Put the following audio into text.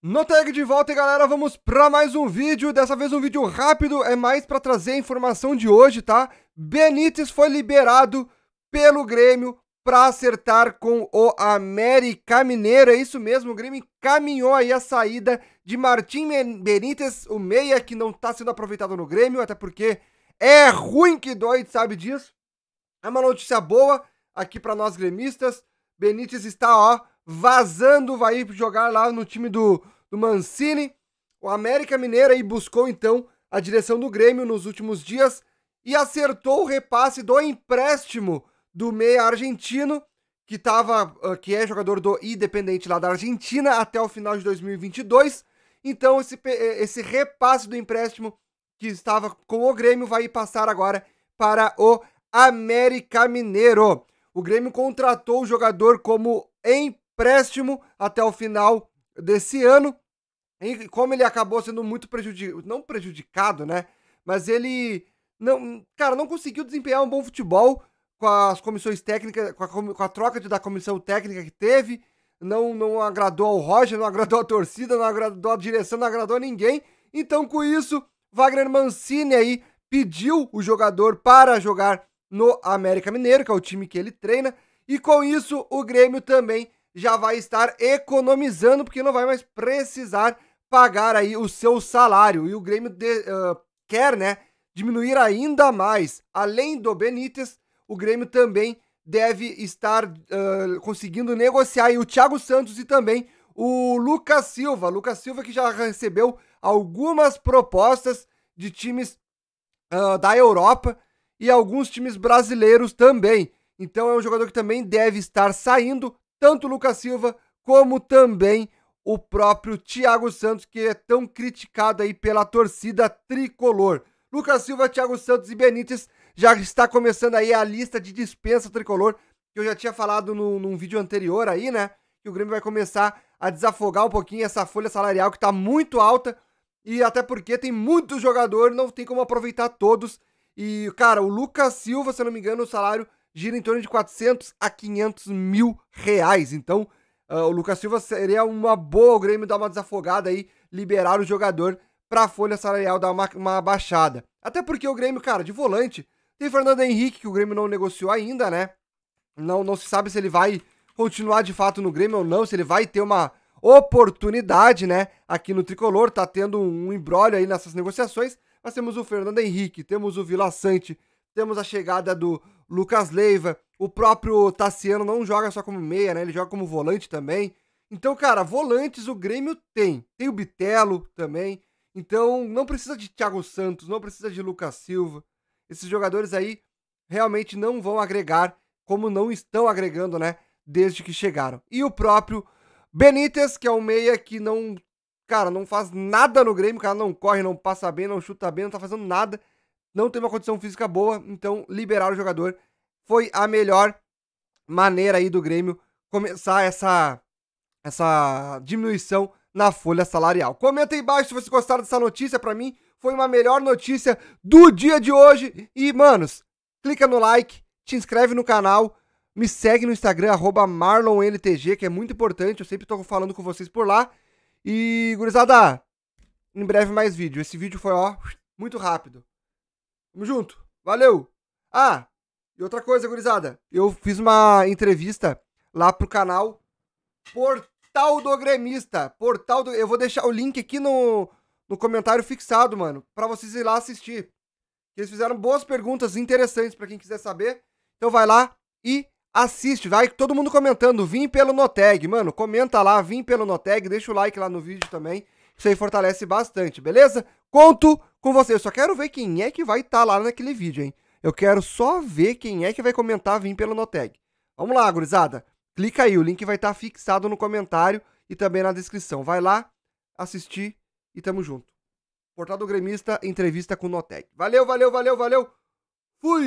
No tag de volta, galera, vamos para mais um vídeo. Dessa vez um vídeo rápido, é mais para trazer a informação de hoje, tá? Benítez foi liberado pelo Grêmio para acertar com o América Mineiro. É isso mesmo, o Grêmio caminhou aí a saída de Martim Benítez, o meia que não está sendo aproveitado no Grêmio, até porque é ruim que dói, sabe disso? É uma notícia boa aqui para nós gremistas. Benítez está, ó, vazando vai jogar lá no time do, do Mancini. O América Mineira aí buscou então a direção do Grêmio nos últimos dias e acertou o repasse do empréstimo do meia argentino, que, tava, ah, que é jogador do Independente lá da Argentina até o final de 2022. Então esse, eh, esse repasse do empréstimo que estava com o Grêmio vai passar agora para o América Mineiro. O Grêmio contratou o jogador como empréstimo empréstimo até o final desse ano. E como ele acabou sendo muito prejudicado, não prejudicado, né? Mas ele não, cara, não conseguiu desempenhar um bom futebol com as comissões técnicas, com a, com a troca de, da comissão técnica que teve, não não agradou ao Roger, não agradou à torcida, não agradou à direção, não agradou a ninguém. Então, com isso, Wagner Mancini aí pediu o jogador para jogar no América Mineiro, que é o time que ele treina, e com isso o Grêmio também já vai estar economizando, porque não vai mais precisar pagar aí o seu salário. E o Grêmio de, uh, quer, né, diminuir ainda mais. Além do Benítez, o Grêmio também deve estar uh, conseguindo negociar o Thiago Santos e também o Lucas Silva. Lucas Silva que já recebeu algumas propostas de times uh, da Europa e alguns times brasileiros também. Então é um jogador que também deve estar saindo, tanto o Lucas Silva como também o próprio Thiago Santos, que é tão criticado aí pela torcida tricolor. Lucas Silva, Thiago Santos e Benítez já está começando aí a lista de dispensa tricolor, que eu já tinha falado no, num vídeo anterior aí, né? Que o Grêmio vai começar a desafogar um pouquinho essa folha salarial que está muito alta e até porque tem muito jogador, não tem como aproveitar todos. E, cara, o Lucas Silva, se eu não me engano, o salário gira em torno de 400 a 500 mil reais. Então, uh, o Lucas Silva seria uma boa o Grêmio dar uma desafogada aí, liberar o jogador para a folha salarial dar uma, uma baixada. Até porque o Grêmio, cara, de volante, tem Fernando Henrique, que o Grêmio não negociou ainda, né? Não, não se sabe se ele vai continuar de fato no Grêmio ou não, se ele vai ter uma oportunidade, né? Aqui no Tricolor, tá tendo um embrólio aí nessas negociações. Nós temos o Fernando Henrique, temos o Vila Sante, temos a chegada do Lucas Leiva, o próprio Tassiano não joga só como meia, né? Ele joga como volante também. Então, cara, volantes o Grêmio tem. Tem o Bitelo também. Então, não precisa de Thiago Santos, não precisa de Lucas Silva. Esses jogadores aí realmente não vão agregar, como não estão agregando, né? Desde que chegaram. E o próprio Benítez, que é um meia que não, cara, não faz nada no Grêmio, cara, não corre, não passa bem, não chuta bem, não tá fazendo nada não tem uma condição física boa, então liberar o jogador foi a melhor maneira aí do Grêmio começar essa, essa diminuição na folha salarial. Comenta aí embaixo se vocês gostaram dessa notícia, para mim foi uma melhor notícia do dia de hoje. E, manos, clica no like, te inscreve no canal, me segue no Instagram, MarlonLTG, que é muito importante, eu sempre tô falando com vocês por lá. E, gurizada, em breve mais vídeo. Esse vídeo foi, ó, muito rápido. Tamo junto. Valeu. Ah, e outra coisa, gurizada. Eu fiz uma entrevista lá pro canal Portal do Gremista. Portal do... Eu vou deixar o link aqui no, no comentário fixado, mano. para vocês ir lá assistir. Eles fizeram boas perguntas interessantes para quem quiser saber. Então vai lá e assiste. Vai todo mundo comentando. Vim pelo Noteg. Mano, comenta lá. Vim pelo Noteg. Deixa o like lá no vídeo também. Isso aí fortalece bastante, beleza? Conto com você. Eu só quero ver quem é que vai estar tá lá naquele vídeo, hein? Eu quero só ver quem é que vai comentar vir pelo Noteg. Vamos lá, gurizada. Clica aí, o link vai estar tá fixado no comentário e também na descrição. Vai lá, assistir e tamo junto. Portal do Gremista, entrevista com o Noteg. Valeu, valeu, valeu, valeu. Fui!